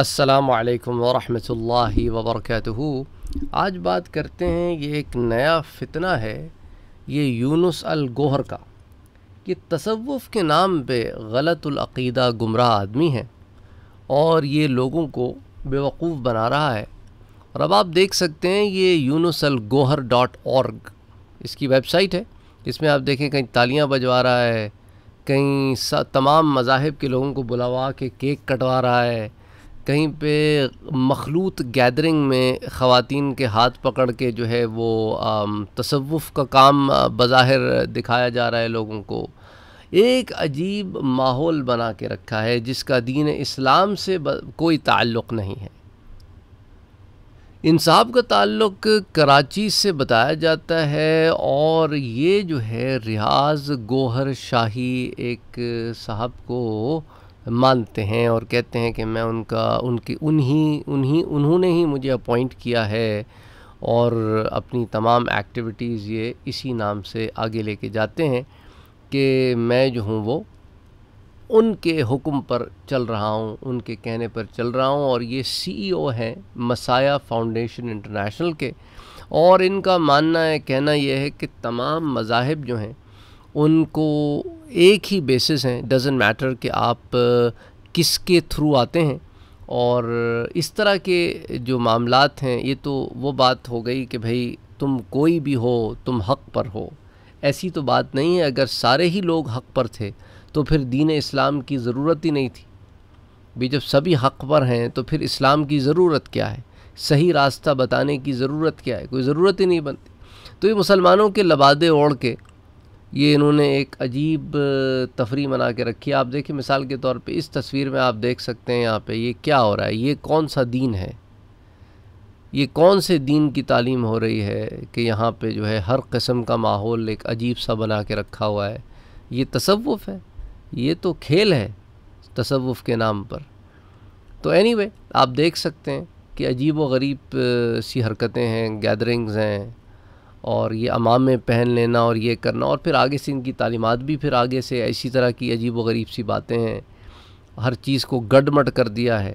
अस्सलाम वालेकुम वरहमतुल्लाहि आज बात करते हैं ये एक नया फितना है ये यूनुस अल गोहर का ये तसवुफ़ के नाम पे गलतुलअक़ीदा गुमराह आदमी है और ये लोगों को बेवकूफ़ बना रहा है और अब आप देख सकते हैं ये यूनोसल गोहर डॉट ऑर्ग इसकी वेबसाइट है इसमें आप देखें कहीं तालियां बजवा रहा है कहीं तमाम मज़ाहब के लोगों को बुलावा के केक कटवा रहा है कहीं पे मखलूत गैदरिंग में ख़वातीन के हाथ पकड़ के जो है वो तसवुफ़ का काम बज़ाहिर दिखाया जा रहा है लोगों को एक अजीब माहौल बना के रखा है जिसका दीन इस्लाम से कोई ताल्लुक़ नहीं है इन साहब का ताल्लुक कराची से बताया जाता है और ये जो है रियाज गोहर शाही एक साहब को मानते हैं और कहते हैं कि मैं उनका उनके उन्हीं उन्हीं उन्होंने ही मुझे अपॉइंट किया है और अपनी तमाम एक्टिविटीज़ ये इसी नाम से आगे लेके जाते हैं कि मैं जो हूँ वो उनके हुक्म पर चल रहा हूँ उनके कहने पर चल रहा हूँ और ये सीईओ e हैं मसाया फाउंडेशन इंटरनेशनल के और इनका मानना है कहना यह है कि तमाम मजाहब जो हैं उनको एक ही बेसिस हैं डजेंट मैटर कि आप किसके थ्रू आते हैं और इस तरह के जो मामलात हैं ये तो वो बात हो गई कि भाई तुम कोई भी हो तुम हक़ पर हो ऐसी तो बात नहीं है अगर सारे ही लोग हक़ पर थे तो फिर दीन इस्लाम की ज़रूरत ही नहीं थी भी जब सभी हक़ पर हैं तो फिर इस्लाम की ज़रूरत क्या है सही रास्ता बताने की ज़रूरत क्या है कोई ज़रूरत ही नहीं बनती तो ये मुसलमानों के लबादे ओढ़ के ये इन्होंने एक अजीब तफरी मना के रखी आप देखिए मिसाल के तौर पे इस तस्वीर में आप देख सकते हैं यहाँ पे ये क्या हो रहा है ये कौन सा दीन है ये कौन से दीन की तालीम हो रही है कि यहाँ पे जो है हर कस्म का माहौल एक अजीब सा बना के रखा हुआ है ये तसवुफ़ है ये तो खेल है तसवुफ़ के नाम पर तो एनी anyway, आप देख सकते हैं कि अजीब व गरीब सी हरकतें हैं गैदरिंग्स हैं और ये अमामे पहन लेना और ये करना और फिर आगे से इनकी तालीमत भी फिर आगे से इसी तरह की अजीब व गरीब सी बातें हैं हर चीज़ को गडमट कर दिया है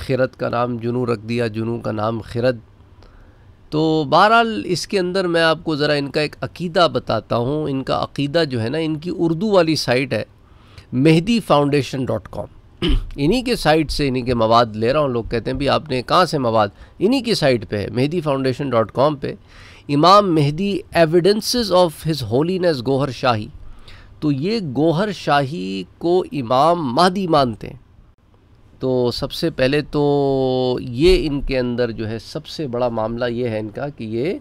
खिरत का नाम जुनू रख दिया जुनू का नाम खिरत तो बहरहाल इसके अंदर मैं आपको ज़रा इनका एक अकीदा बताता हूँ इनका अकीदा जो है ना इनकी उर्दू वाली साइट है मेहदी फाउंडेशन डॉट कॉम इन्हीं के साइट से इन्हीं के मवाद ले रहा हूँ लोग कहते हैं भी आपने कहाँ से मवाद इन्हीं की साइट पे है मेहदी फाउंडेशन डॉट कॉम पर Imam Mehdi evidences of his holiness Gohar Shahi तो ये गोहर शाही को इमाम महदी मानते हैं तो सबसे पहले तो ये इनके अंदर जो है सबसे बड़ा मामला ये है इनका कि ये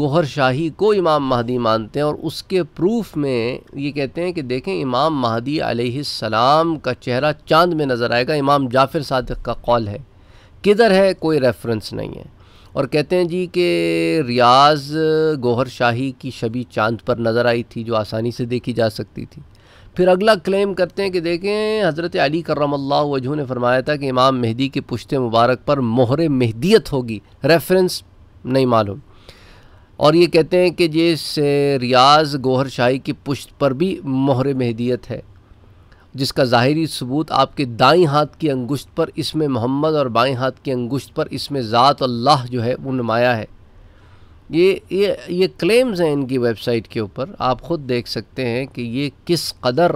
गोहर शाही को इमाम महदी मानते हैं और उसके प्रूफ में ये कहते हैं कि देखें इमाम महदी अलैहिस्सलाम का चेहरा चांद में नज़र आएगा इमाम जाफ़िर सदक का कौल है किधर है कोई रेफरेंस नहीं है और कहते हैं जी कि रियाज गोहर शाही की छवि चांद पर नज़र आई थी जो आसानी से देखी जा सकती थी फिर अगला क्लेम करते हैं कि देखें हज़रत अली करम अल्लाह वजू ने फरमाया था कि इमाम मेहदी की पुश्त मुबारक पर मोहर मेहदियत होगी रेफरेंस नहीं मालूम और ये कहते हैं कि जिस रियाज गोहर शाही की पुश्त पर भी मोहर मेहदियत है जिसका ज़ाहरी सबूत आपके दाई हाथ की अंगुश्त पर इसमें मोहम्मद और बाएँ हाथ की अंगुश्त पर इसमें ज़ात अल्लाह जो है वो नुमाया है ये ये ये क्लेम्स हैं इनकी वेबसाइट के ऊपर आप ख़ुद देख सकते हैं कि ये किस कदर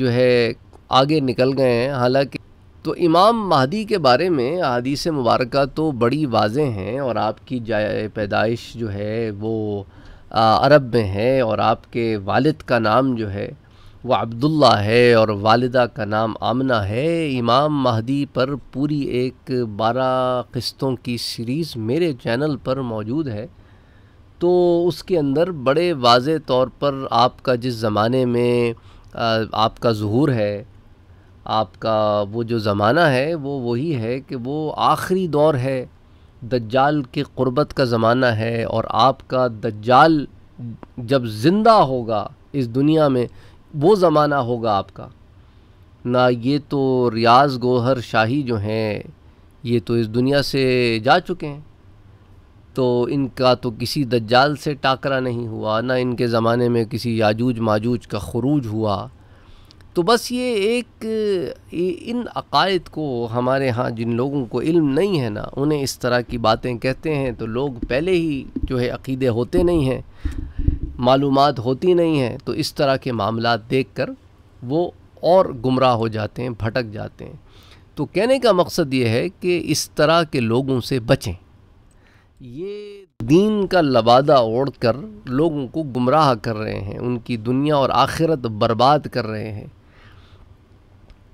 जो है आगे निकल गए हैं हालांकि तो इमाम महदी के बारे में हदीस मुबारक तो बड़ी वाजें हैं और आपकी जाए पैदाइश जो है वो अरब में है और आपके वालिद का नाम जो है वह अब्दुल्ला है और वालदा का नाम आमना है इमाम महदी पर पूरी एक बारह किस्तों की सीरीज़ मेरे चैनल पर मौजूद है तो उसके अंदर बड़े वाज तौर पर आपका जिस ज़माने में आपका जहूर है आपका वो जो ज़माना है वो वही है कि वो आखिरी दौर है दज्जाल के क़ुरबत का ज़माना है और आपका दज्जाल जब ज़िंदा होगा इस दुनिया में वो ज़माना होगा आपका ना ये तो रियाज गोहर शाही जो हैं ये तो इस दुनिया से जा चुके हैं तो इनका तो किसी दज्जाल से टाकरा नहीं हुआ ना इनके ज़माने में किसी याजूज माजूज का खरूज हुआ तो बस ये एक इन अकायद को हमारे यहाँ जिन लोगों को इल्म नहीं है ना उन्हें इस तरह की बातें कहते हैं तो लोग पहले ही जो है अकीदे होते नहीं हैं मालूम होती नहीं हैं तो इस तरह के मामला देख कर वो और गुमराह हो जाते हैं भटक जाते हैं तो कहने का मकसद ये है कि इस तरह के लोगों से बचें ये दीन का लबादा ओढ़ कर लोगों को गुमराह कर रहे हैं उनकी दुनिया और आखिरत बर्बाद कर रहे हैं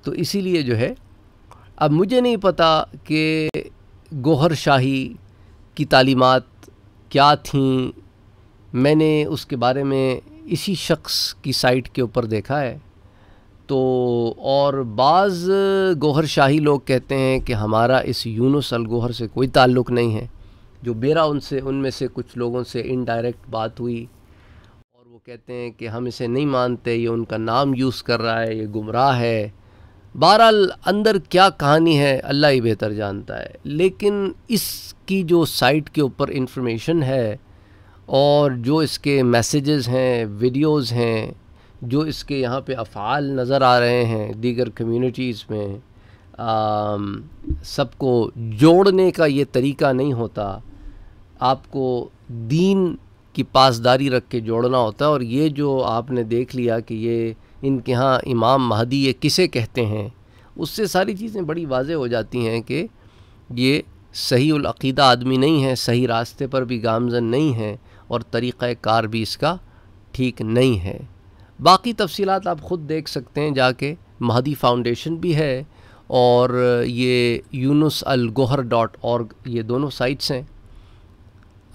तो इसीलिए जो है अब मुझे नहीं पता कि गोहर शाही की तालीमात क्या थीं मैंने उसके बारे में इसी शख्स की साइट के ऊपर देखा है तो और बाज़ गोहर शाही लोग कहते हैं कि हमारा इस यूनुस गोहर से कोई ताल्लुक़ नहीं है जो मेरा उनसे उनमें से कुछ लोगों से इनडायरेक्ट बात हुई और वो कहते हैं कि हम इसे नहीं मानते ये उनका नाम यूज़ कर रहा है ये गुमराह है बहरहाल अंदर क्या कहानी है अल्लाह ही बेहतर जानता है लेकिन इसकी जो साइट के ऊपर इंफॉर्मेशन है और जो इसके मैसेजेस हैं वीडियोस हैं जो इसके यहाँ पे अफ़ाल नज़र आ रहे हैं दीगर कम्युनिटीज़ में सबको जोड़ने का ये तरीका नहीं होता आपको दीन की पासदारी रख के जोड़ना होता है और ये जो आपने देख लिया कि ये इनके यहाँ इमाम महदी ये किसे कहते हैं उससे सारी चीज़ें बड़ी वाजे हो जाती हैं कि ये सही अकीदा आदमी नहीं है सही रास्ते पर भी गामजन नहीं है और तरीक़ कार भी इसका ठीक नहीं है बाकी तफसीलात आप ख़ुद देख सकते हैं जाके महदी फाउंडेशन भी है और ये यूनुस अल गोहर डॉट और ये दोनों साइट्स हैं